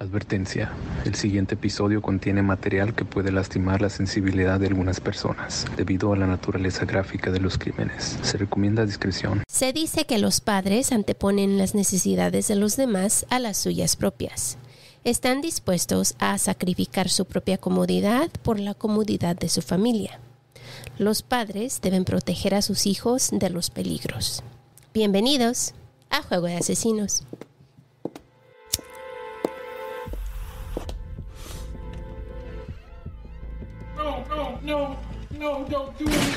Advertencia. El siguiente episodio contiene material que puede lastimar la sensibilidad de algunas personas debido a la naturaleza gráfica de los crímenes. Se recomienda discreción. Se dice que los padres anteponen las necesidades de los demás a las suyas propias. Están dispuestos a sacrificar su propia comodidad por la comodidad de su familia. Los padres deben proteger a sus hijos de los peligros. Bienvenidos a Juego de Asesinos. no, no, no, don't do it.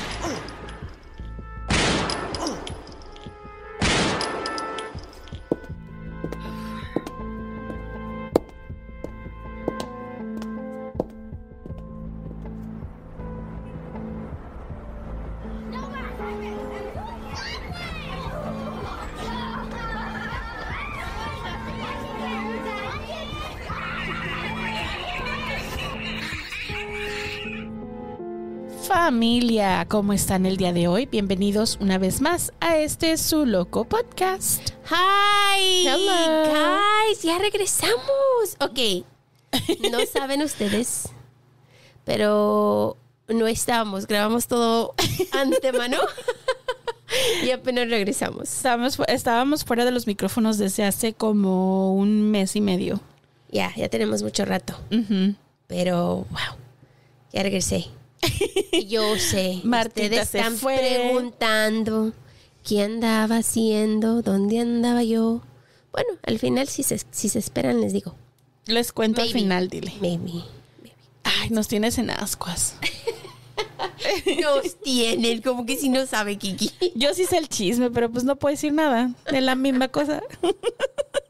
familia, ¿cómo están el día de hoy? Bienvenidos una vez más a este su loco podcast. Hi, Hello. guys, ya regresamos. Ok, no saben ustedes, pero no estábamos, grabamos todo antemano. y apenas regresamos. Estábamos, estábamos fuera de los micrófonos desde hace como un mes y medio. Ya, ya tenemos mucho rato. Pero, wow, ya regresé. Yo sé. Martita ustedes están preguntando qué andaba haciendo, dónde andaba yo. Bueno, al final, si se, si se esperan, les digo. Les cuento al final, dile. Maybe, Ay, nos tienes en ascuas. nos tienen, como que si no sabe Kiki. Yo sí sé el chisme, pero pues no puedo decir nada. Es la misma cosa.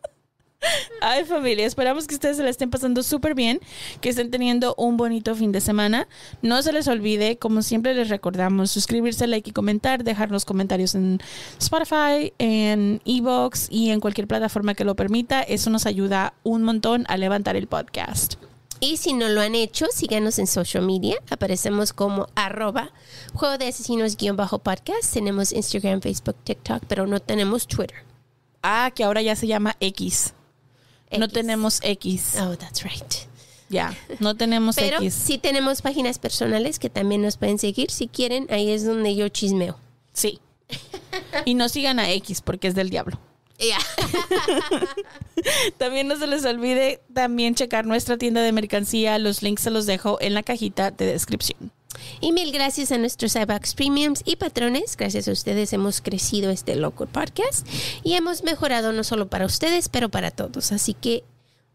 Ay, familia, esperamos que ustedes se la estén pasando súper bien, que estén teniendo un bonito fin de semana. No se les olvide, como siempre les recordamos, suscribirse, like y comentar, dejar los comentarios en Spotify, en Evox y en cualquier plataforma que lo permita. Eso nos ayuda un montón a levantar el podcast. Y si no lo han hecho, síganos en social media. Aparecemos como arroba juego de asesinos-podcast. Tenemos Instagram, Facebook, TikTok, pero no tenemos Twitter. Ah, que ahora ya se llama X. No tenemos X. Oh, that's right. Ya, no tenemos Pero sí tenemos páginas personales que también nos pueden seguir. Si quieren, ahí es donde yo chismeo. Sí. Y no sigan a X porque es del diablo. Ya. también no se les olvide también checar nuestra tienda de mercancía. Los links se los dejo en la cajita de descripción. Y mil gracias a nuestros iBox Premiums y patrones. Gracias a ustedes hemos crecido este loco Podcast y hemos mejorado no solo para ustedes, pero para todos. Así que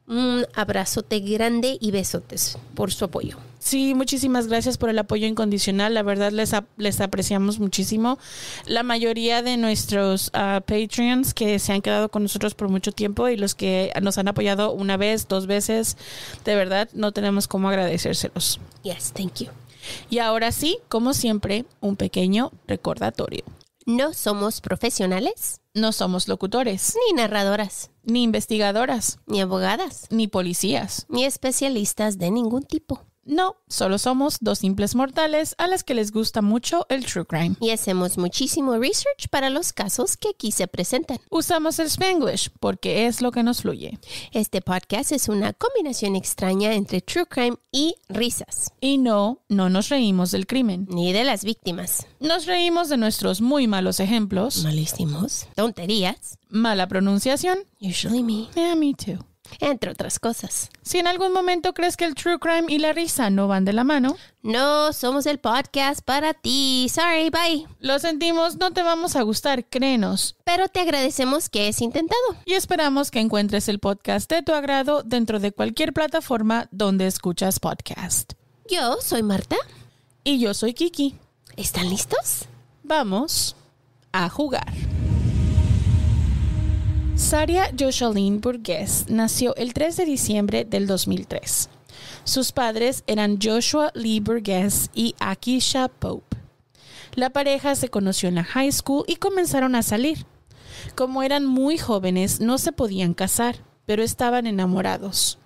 un abrazote grande y besotes por su apoyo. Sí, muchísimas gracias por el apoyo incondicional. La verdad les, les apreciamos muchísimo. La mayoría de nuestros ah, Patreons que se han quedado con nosotros por mucho tiempo y los que nos han apoyado una vez, dos veces, de verdad no tenemos cómo agradecérselos. Yes, thank you. Y ahora sí, como siempre, un pequeño recordatorio. No somos profesionales. No somos locutores. Ni narradoras. Ni investigadoras. Ni abogadas. Ni policías. Ni especialistas de ningún tipo. No, solo somos dos simples mortales a las que les gusta mucho el true crime. Y hacemos muchísimo research para los casos que aquí se presentan. Usamos el Spanglish porque es lo que nos fluye. Este podcast es una combinación extraña entre true crime y risas. Y no, no nos reímos del crimen. Ni de las víctimas. Nos reímos de nuestros muy malos ejemplos. Malísimos. Tonterías. Mala pronunciación. Usually me. Yeah, me too entre otras cosas. Si en algún momento crees que el true crime y la risa no van de la mano, no somos el podcast para ti. Sorry, bye. Lo sentimos, no te vamos a gustar, créenos. Pero te agradecemos que es intentado. Y esperamos que encuentres el podcast de tu agrado dentro de cualquier plataforma donde escuchas podcast. Yo soy Marta. Y yo soy Kiki. ¿Están listos? Vamos a jugar. Saria Jocelyn Burgess nació el 3 de diciembre del 2003. Sus padres eran Joshua Lee Burgess y Akisha Pope. La pareja se conoció en la high school y comenzaron a salir. Como eran muy jóvenes, no se podían casar, pero estaban enamorados.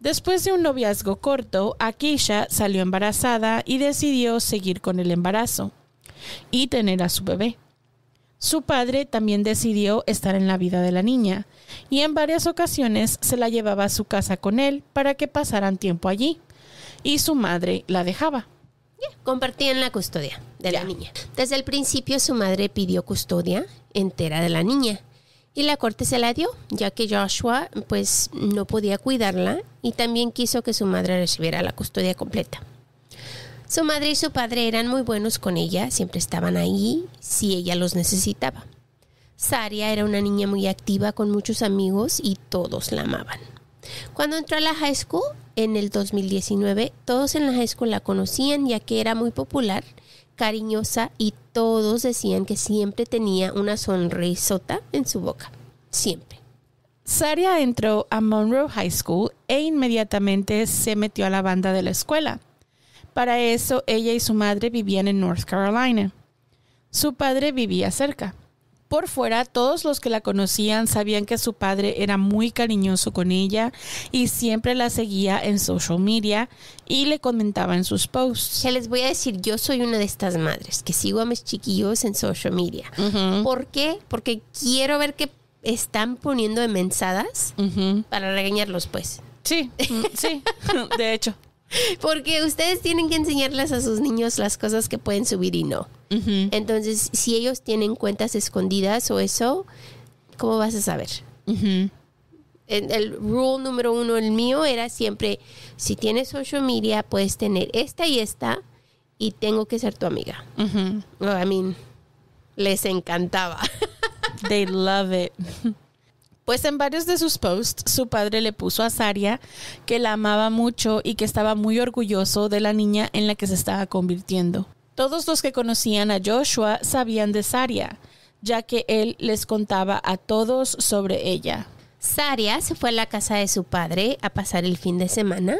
Después de un noviazgo corto, Akisha salió embarazada y decidió seguir con el embarazo y tener a su bebé. Su padre también decidió estar en la vida de la niña y en varias ocasiones se la llevaba a su casa con él para que pasaran tiempo allí y su madre la dejaba. compartían la custodia de la niña. Desde el principio su madre pidió custodia entera de la niña y la corte se la dio, ya que Joshua pues no podía cuidarla y también quiso que su madre recibiera la custodia completa. Su madre y su padre eran muy buenos con ella, siempre estaban ahí si ella los necesitaba. Saria era una niña muy activa con muchos amigos y todos la amaban. Cuando entró a la high school en el 2019, todos en la high school la conocían ya que era muy popular, cariñosa y todos decían que siempre tenía una sonrisota en su boca. Siempre. Saria entró a Monroe High School e inmediatamente se metió a la banda de la escuela. Para eso, ella y su madre vivían en North Carolina. Su padre vivía cerca. Por fuera, todos los que la conocían sabían que su padre era muy cariñoso con ella y siempre la seguía en social media y le comentaba en sus posts. Ya les voy a decir, yo soy una de estas madres que sigo a mis chiquillos en social media. ¿Por qué? Porque quiero ver que están poniendo de mensadas para regañarlos, pues. Sí, mm, sí, de hecho. Porque ustedes tienen que enseñarles a sus niños las cosas que pueden subir y no. Entonces, si ellos tienen cuentas escondidas o eso, ¿cómo vas a saber? el, rule número uno, el mío, era siempre, si tienes social media, puedes tener esta y esta, y tengo que ser tu amiga. I mean, les encantaba. They love it. Pues en varios de sus posts su padre le puso a Saria que la amaba mucho y que estaba muy orgulloso de la niña en la que se estaba convirtiendo. Todos los que conocían a Joshua sabían de Saria, ya que él les contaba a todos sobre ella. Saria se fue a la casa de su padre a pasar el fin de semana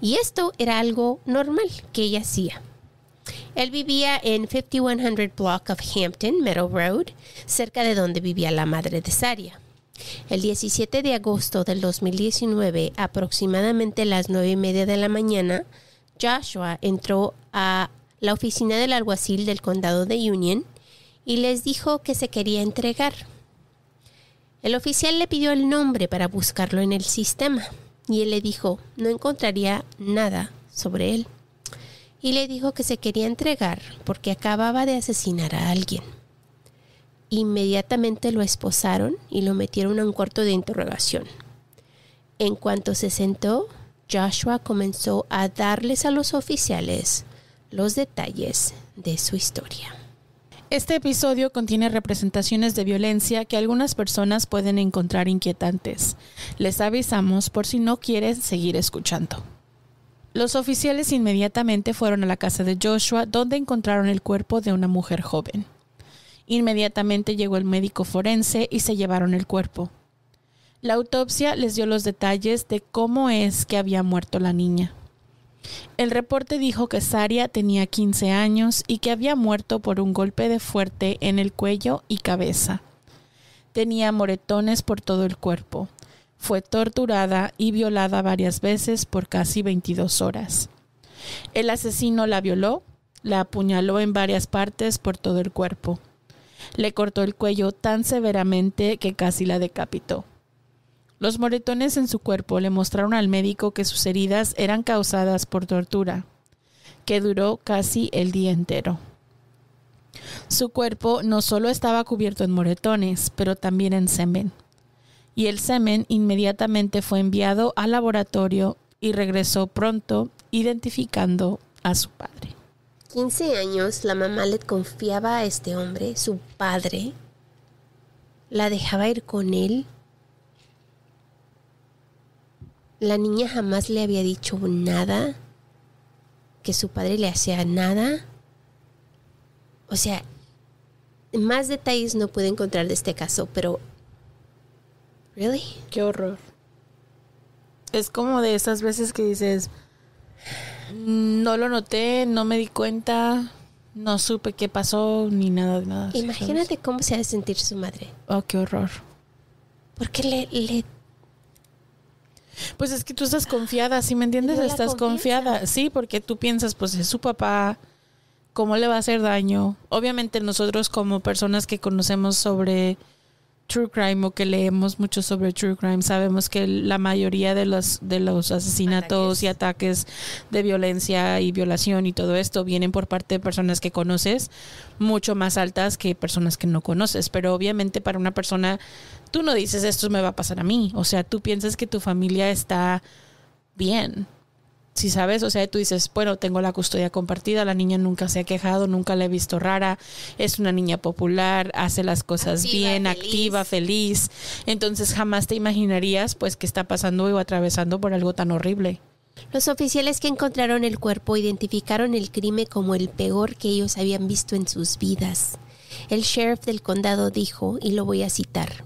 y esto era algo normal que ella hacía. Él vivía en 5100 Block of Hampton Meadow Road, cerca de donde vivía la madre de Saria. El 17 de agosto del 2019, aproximadamente las nueve y media de la mañana, Joshua entró a la oficina del alguacil del condado de Union y les dijo que se quería entregar. El oficial le pidió el nombre para buscarlo en el sistema y él le dijo no encontraría nada sobre él. Y le dijo que se quería entregar porque acababa de asesinar a alguien. Inmediatamente lo esposaron y lo metieron a un cuarto de interrogación. En cuanto se sentó, Joshua comenzó a darles a los oficiales los detalles de su historia. Este episodio contiene representaciones de violencia que algunas personas pueden encontrar inquietantes. Les avisamos por si no quieren seguir escuchando. Los oficiales inmediatamente fueron a la casa de Joshua donde encontraron el cuerpo de una mujer joven. Inmediatamente llegó el médico forense y se llevaron el cuerpo. La autopsia les dio los detalles de cómo es que había muerto la niña. El reporte dijo que Saria tenía 15 años y que había muerto por un golpe de fuerte en el cuello y cabeza. Tenía moretones por todo el cuerpo. Fue torturada y violada varias veces por casi 22 horas. El asesino la violó, la apuñaló en varias partes por todo el cuerpo le cortó el cuello tan severamente que casi la decapitó. Los moretones en su cuerpo le mostraron al médico que sus heridas eran causadas por tortura, que duró casi el día entero. Su cuerpo no solo estaba cubierto en moretones, pero también en semen. Y el semen inmediatamente fue enviado al laboratorio y regresó pronto identificando a su padre. 15 años la mamá le confiaba a este hombre, su padre, la dejaba ir con él. La niña jamás le había dicho nada, que su padre le hacía nada. O sea, más detalles no pude encontrar de este caso, pero... ¿Really? Qué horror. Es como de esas veces que dices, no lo noté, no me di cuenta, no supe qué pasó ni nada de nada. Imagínate cómo se ha de sentir su madre. Oh, qué horror. Porque le, le... Pues es que tú estás confiada, ¿sí me entiendes? estás confiada, sí, porque tú piensas, pues es su papá, ¿cómo le va a hacer daño? Obviamente nosotros como personas que conocemos sobre true crime o que leemos mucho sobre true crime, sabemos que la mayoría de los, de los asesinatos y ataques de violencia y violación y todo esto vienen por parte de personas que conoces, mucho más altas que personas que no conoces. Pero obviamente para una persona, tú no dices esto me va a pasar a mí. O sea, tú piensas que tu familia está bien si sabes, o sea, tú dices, bueno, tengo la custodia compartida, la niña nunca se ha quejado, nunca la he visto rara, es una niña popular, hace las cosas bien, activa, feliz. Entonces jamás te imaginarías pues que está pasando o atravesando por algo tan horrible. Los oficiales que encontraron el cuerpo identificaron el crimen como el peor que ellos habían visto en sus vidas. El sheriff del condado dijo, y lo voy a citar,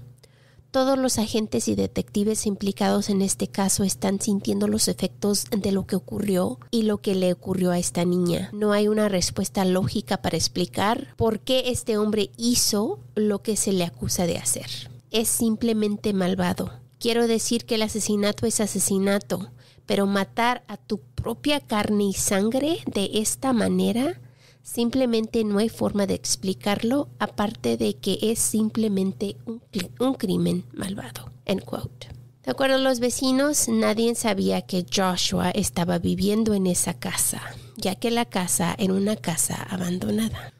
todos los agentes y detectives implicados en este caso están sintiendo los efectos de lo que ocurrió y lo que le ocurrió a esta niña. No hay una respuesta lógica para explicar por qué este hombre hizo lo que se le acusa de hacer. Es simplemente malvado. Quiero decir que el asesinato es asesinato, pero matar a tu propia carne y sangre de esta manera Simplemente no hay forma de explicarlo, aparte de que es simplemente un, crimen malvado. De acuerdo a los vecinos, nadie sabía que Joshua estaba viviendo en esa casa, ya que la casa era una casa abandonada.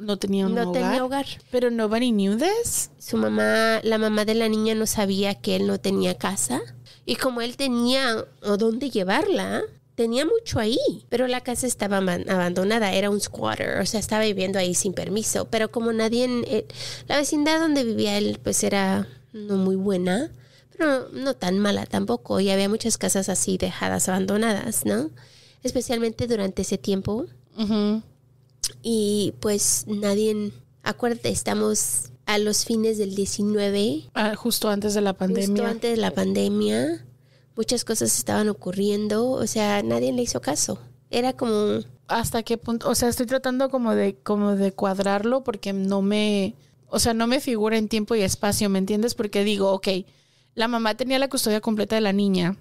no tenía hogar. Pero nobody knew this. Su mamá, la mamá de la niña no sabía que él no tenía casa. Y como él tenía o dónde llevarla, tenía mucho ahí, pero la casa estaba abandonada, era un squatter, o sea, estaba viviendo ahí sin permiso, pero como nadie en eh, la vecindad donde vivía él pues era no muy buena, pero no tan mala tampoco, y había muchas casas así dejadas abandonadas, ¿no? Especialmente durante ese tiempo. Y pues nadie, acuérdate, estamos a los fines del 19. Ah, justo antes de la pandemia. Justo antes de la pandemia muchas cosas estaban ocurriendo, o sea, nadie le hizo caso. Era como... ¿Hasta qué punto? O sea, estoy tratando como de, como de cuadrarlo porque no me... O sea, no me figura en tiempo y espacio, ¿me entiendes? Porque digo, ok, la mamá tenía la custodia completa de la niña,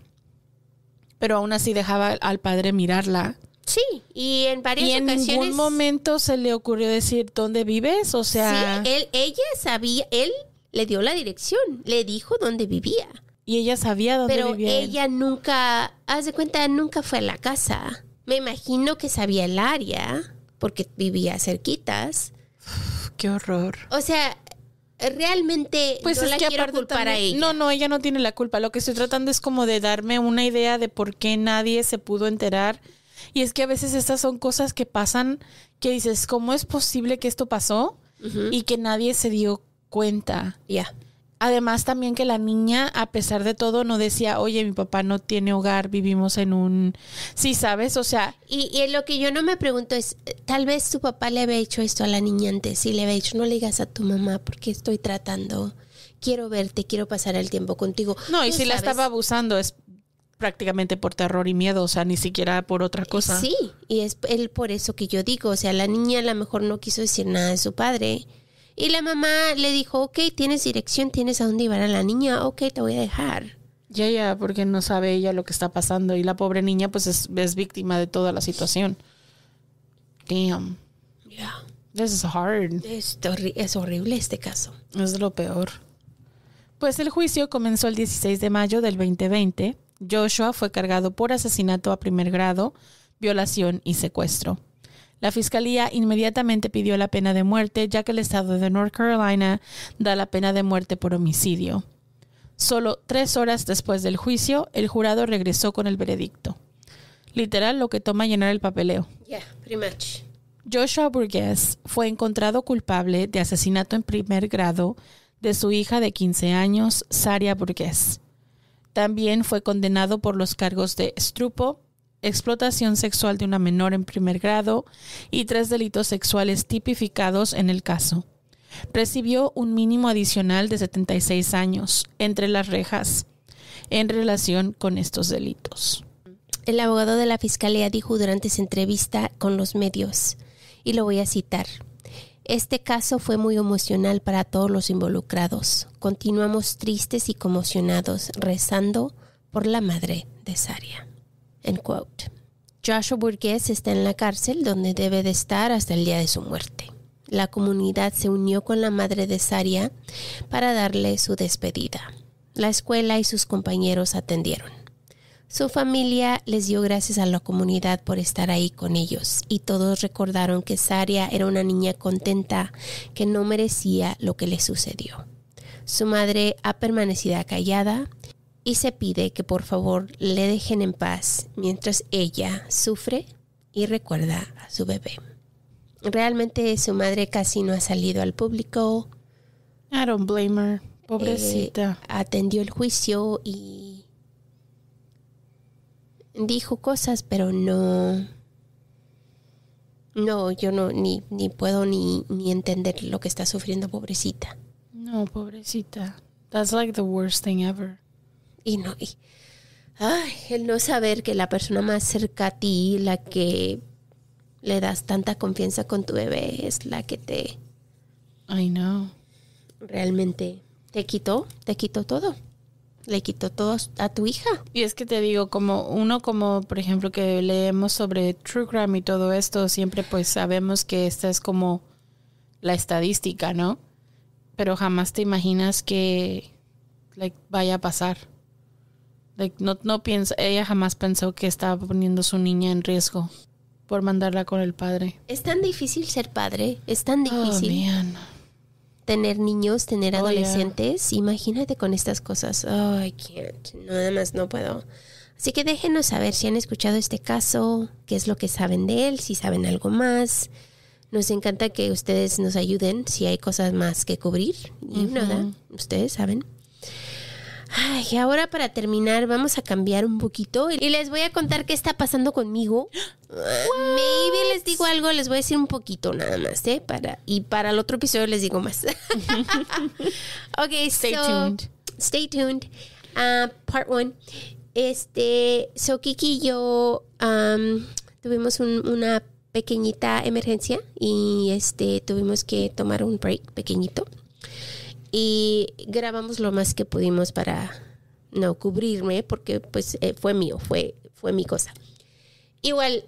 pero aún así dejaba al padre mirarla. Sí, y en varias en ocasiones. ningún momento se le ocurrió decir dónde vives, o sea. Sí, él, ella sabía, él le dio la dirección, le dijo dónde vivía. Y ella sabía dónde Pero ella nunca, haz de cuenta, nunca fue a la casa. Me imagino que sabía el área, porque vivía cerquitas. qué horror. O sea, realmente pues la quiero culpar a ella. No, no, ella no tiene la culpa. Lo que estoy tratando es como de darme una idea de por qué nadie se pudo enterar. Y es que a veces estas son cosas que pasan que dices, ¿cómo es posible que esto pasó? Y que nadie se dio cuenta. Ya. Además también que la niña, a pesar de todo, no decía, oye, mi papá no tiene hogar, vivimos en un... Sí, sabes, o sea... Y, lo que yo no me pregunto es, tal vez tu papá le había hecho esto a la niña antes y le había dicho, no le digas a tu mamá porque estoy tratando, quiero verte, quiero pasar el tiempo contigo. No, y si la estaba abusando es prácticamente por terror y miedo, o sea, ni siquiera por otra cosa. Sí, y es él por eso que yo digo, o sea, la niña a lo mejor no quiso decir nada de su padre y la mamá le dijo, ok, tienes dirección, tienes a dónde llevar a la niña, ok, te voy a dejar. Ya, ya, porque no sabe ella lo que está pasando y la pobre niña pues es, víctima de toda la situación. Damn. Yeah. This is hard. es horrible este caso. Es lo peor. Pues el juicio comenzó el 16 de mayo del 2020. Joshua fue cargado por asesinato a primer grado, violación y secuestro. La fiscalía inmediatamente pidió la pena de muerte, ya que el estado de North Carolina da la pena de muerte por homicidio. Solo tres horas después del juicio, el jurado regresó con el veredicto. Literal, lo que toma llenar el papeleo. Joshua Burgess fue encontrado culpable de asesinato en primer grado de su hija de 15 años, Saria Burgess. También fue condenado por los cargos de estrupo, explotación sexual de una menor en primer grado y tres delitos sexuales tipificados en el caso. Recibió un mínimo adicional de 76 años entre las rejas en relación con estos delitos. El abogado de la Fiscalía dijo durante su entrevista con los medios, y lo voy a citar, este caso fue muy emocional para todos los involucrados. Continuamos tristes y conmocionados, rezando por la madre de Saria. Joshua Burgess está en la cárcel donde debe de estar hasta el día de su muerte. La comunidad se unió con la madre de Saria para darle su despedida. La escuela y sus compañeros atendieron. Su familia les dio gracias a la comunidad por estar ahí con ellos y todos recordaron que Saria era una niña contenta que no merecía lo que le sucedió. Su madre ha permanecido callada y se pide que por favor le dejen en paz mientras ella sufre y recuerda a su bebé. Realmente su madre casi no ha salido al público. I don't blame her. Pobrecita. Eh, atendió el juicio y dijo cosas, pero no. No, yo no, ni, ni puedo ni, ni entender lo que está sufriendo, pobrecita. No, pobrecita. That's like the worst thing ever. Y no, y, el no saber que la persona más cerca a ti, la que le das tanta confianza con tu bebé, es la que te... I know. Realmente te quitó, te quitó todo. Le quitó todo a tu hija. Y es que te digo, como uno como, por ejemplo, que leemos sobre True Crime y todo esto, siempre pues sabemos que esta es como la estadística, ¿no? Pero jamás te imaginas que vaya a pasar no, piensa, ella jamás pensó que estaba poniendo a su niña en riesgo por mandarla con el padre. Es tan difícil ser padre, es tan oh, difícil. tener niños, tener oh, adolescentes. Imagínate con estas cosas. Oh, I can't. Nada más no puedo. Así que déjenos saber si han escuchado este caso, qué es lo que saben de él, si saben algo más. Nos encanta que ustedes nos ayuden si hay cosas más que cubrir. Y nada, ustedes saben. Ay, y ahora para terminar vamos a cambiar un poquito y les voy a contar qué está pasando conmigo. maybe les digo algo, les voy a decir un poquito nada más, ¿eh? Para, y para el otro episodio les digo más. ok, stay tuned. Stay tuned. Ah, part one. Este, so Kiki y yo tuvimos una pequeñita emergencia y este tuvimos que tomar un break pequeñito y grabamos lo más que pudimos para no cubrirme porque pues eh, fue mío, fue, fue mi cosa. Igual,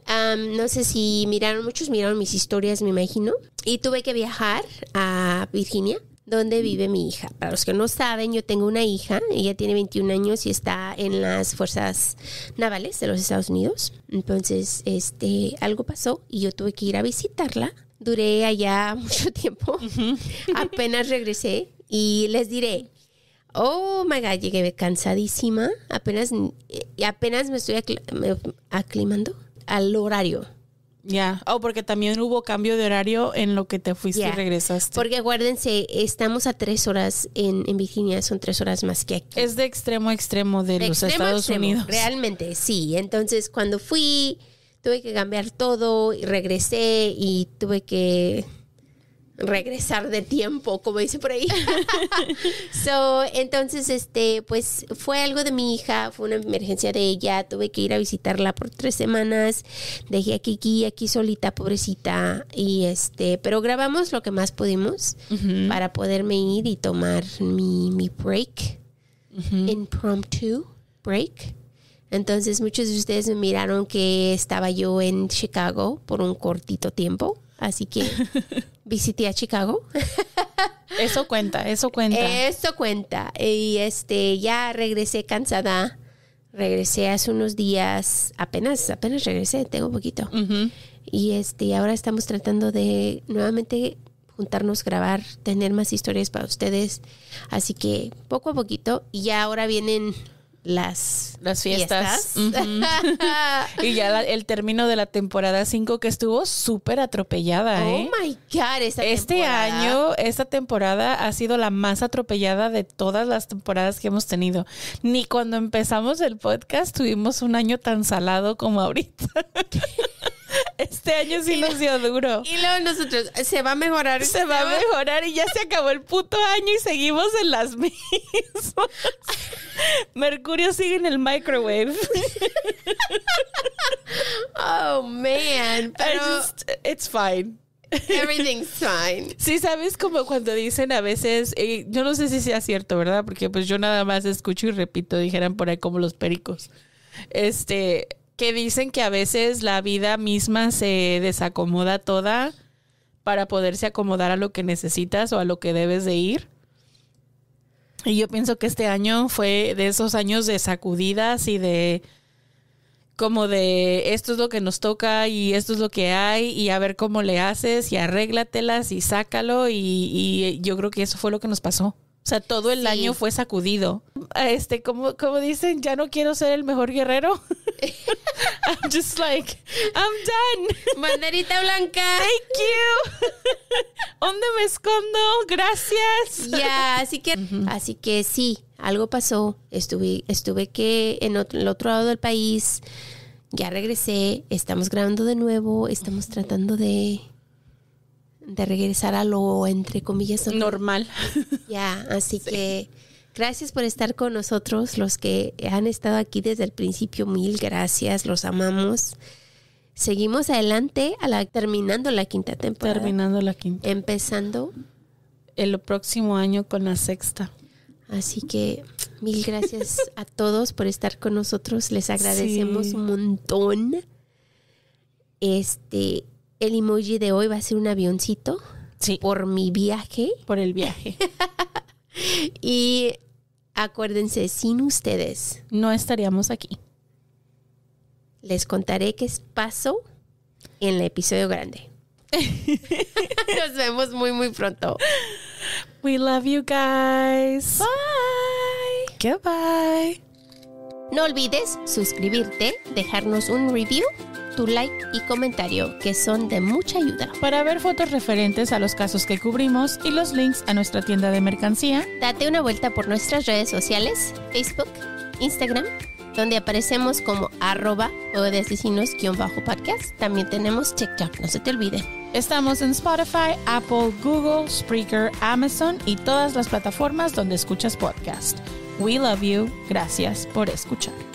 no sé si miraron, muchos miraron mis historias, me imagino, y tuve que viajar a Virginia, donde vive mi hija. Para los que no saben, yo tengo una hija, ella tiene 21 años y está en las fuerzas navales de los Estados Unidos. Entonces, este, algo pasó y yo tuve que ir a visitarla. Duré allá mucho tiempo. Apenas regresé, y les diré, oh my god, llegué cansadísima, apenas, apenas me estoy aclimando al horario. Ya, oh, porque también hubo cambio de horario en lo que te fuiste y regresaste. Porque acuérdense, estamos a tres horas en, Virginia, son tres horas más que aquí. Es de extremo a extremo de, los Estados Unidos. Realmente, sí. Entonces, cuando fui, tuve que cambiar todo y regresé y tuve que regresar de tiempo, como dice por ahí. entonces, este, pues fue algo de mi hija, fue una emergencia de ella, tuve que ir a visitarla por tres semanas, dejé a Kiki aquí solita, pobrecita, y este, pero grabamos lo que más pudimos para poderme ir y tomar mi, mi break, impromptu break. Entonces, muchos de ustedes me miraron que estaba yo en Chicago por un cortito tiempo. Así que visité a Chicago. eso cuenta, eso cuenta. Eso cuenta. Y este, ya regresé cansada. Regresé hace unos días, apenas, apenas regresé, tengo poquito. Y este, ahora estamos tratando de nuevamente juntarnos, grabar, tener más historias para ustedes. Así que poco a poquito. Y ya ahora vienen las, las fiestas. y ya el término de la temporada 5 que estuvo súper atropellada. Oh ¿eh? my God, Este año, esta temporada ha sido la más atropellada de todas las temporadas que hemos tenido. Ni cuando empezamos el podcast tuvimos un año tan salado como ahorita. Este año sí nos dio duro. Y luego nosotros, se va a mejorar. Se va a mejorar y ya se acabó el puto año y seguimos en las mismas. Mercurio sigue en el microwave. oh man, pero it's fine. Everything's fine. Sí, sabes como cuando dicen a veces, eh, yo no sé si sea cierto, ¿verdad? Porque pues yo nada más escucho y repito, dijeran por ahí como los pericos. Este, que dicen que a veces la vida misma se desacomoda toda para poderse acomodar a lo que necesitas o a lo que debes de ir. Y yo pienso que este año fue de esos años de sacudidas y de como de esto es lo que nos toca y esto es lo que hay y a ver cómo le haces y arréglatelas y sácalo y, y yo creo que eso fue lo que nos pasó. O sea, todo el año fue sacudido. Este, como, como dicen, ya no quiero ser el mejor guerrero. I'm just like, I'm done. Banderita blanca. Thank you. ¿Dónde me escondo? Gracias. Ya, así que, así que sí, algo pasó. Estuve, estuve que en el otro lado del país. Ya regresé. Estamos grabando de nuevo. Estamos tratando de de regresar a lo, entre comillas, normal. Ya, así que gracias por estar con nosotros, los que han estado aquí desde el principio, mil gracias, los amamos. Seguimos adelante la, terminando la quinta temporada. Terminando la quinta. Empezando. El próximo año con la sexta. Así que mil gracias a todos por estar con nosotros. Les agradecemos un montón. Este, el emoji de hoy va a ser un avioncito. Por mi viaje. Por el viaje. y acuérdense, sin ustedes. No estaríamos aquí. Les contaré qué pasó en el episodio grande. Nos vemos muy, muy pronto. We love you guys. Bye. Goodbye. No olvides suscribirte, dejarnos un review tu like y comentario, que son de mucha ayuda. Para ver fotos referentes a los casos que cubrimos y los links a nuestra tienda de mercancía, date una vuelta por nuestras redes sociales, Facebook, Instagram, donde aparecemos como arroba o asesinos podcast También tenemos TikTok, no se te olvide. Estamos en Spotify, Apple, Google, Spreaker, Amazon y todas las plataformas donde escuchas podcast. We love you. Gracias por escuchar.